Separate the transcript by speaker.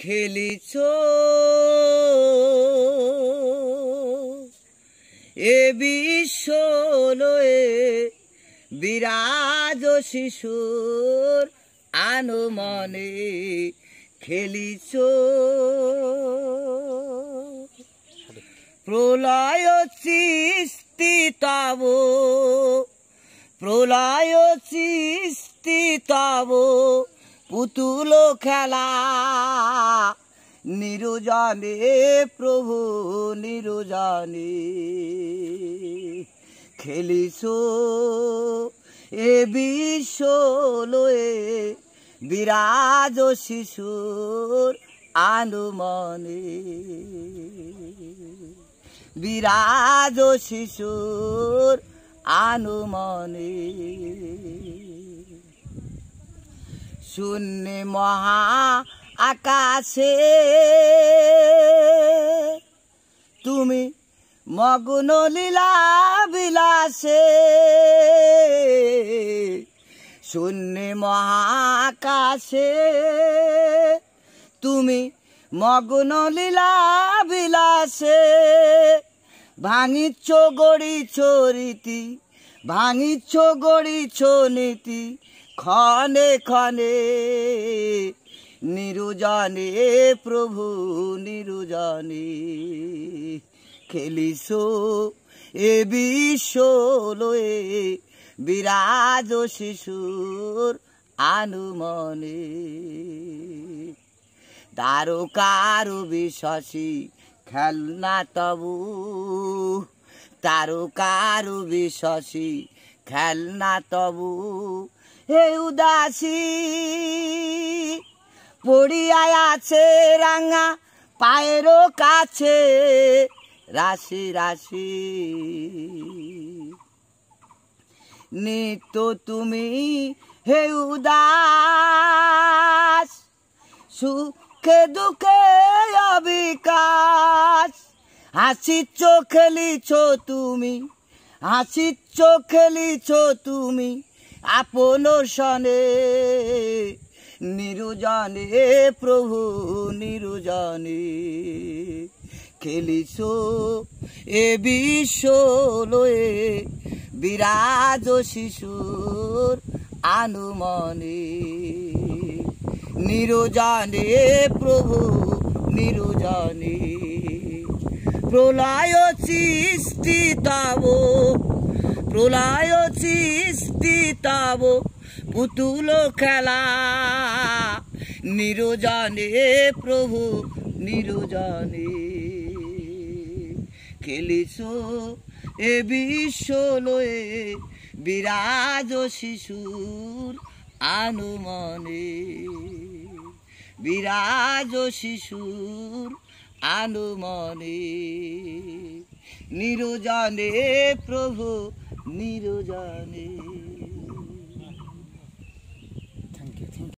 Speaker 1: খেলিছ এ বিশ্বলয়ে বিরাজ শিশুর আনুমনে মনে খেলিছ প্রলয় সৃষ্টি তাবো প্রলয় সৃষ্টি তব পুতুল খেলা নিরুজনে প্রভু নিরুজনে খেলিস এ বিশ্ব বিরাজ শিশুর আনুমনে বিরাজ শিশুর আনুমনি শূন্য মহা আকাশে তুমি মগ্ন লীলা বিলাসে শূন্য মহাকাশে তুমি মগ্ন লীলা বিলাসে ভাঙিচ্ছ গড়িছ রীতি ভাঙিচ্ছ গড়িছ নীতি খনে ক্ষণে নিরুজনে প্রভু নিরুজনে খেলিস এ বিশ্ব বিরাজ শিশুর আনুমনে দারো কারো বিশ্বাসী খেলনা তবু তারু কারু বিশ্বাসী খেলনা তবু হে উদাসী পড়িয়ায় আছে রাঙা পায়েরও কাছে রাশি রাশি নিত তুমি হে উদাস সুখে দুঃখে বিকাশ হাসির চোখেলিছ তুমি হাসির চোখেলিছ তুমি আপন সনে নিরুজনে প্রভু নিরুজনে খেলিছ এ বিশ্ব লয়ে বিরাজ শিশুর আনুমনে নিরুজনে প্রভু নিরু জানি প্রলয় সৃষ্টি তাব প্রলয় সৃষ্টি তাব পুতুল খেলা নিরোজানে প্রভু নিরোজানে খেলিস এ বিশ্ব বিরাজ শিশুর আনুমানে বিরাজ শিশুর আনুমনে নিরজনে প্রভু নিরজনে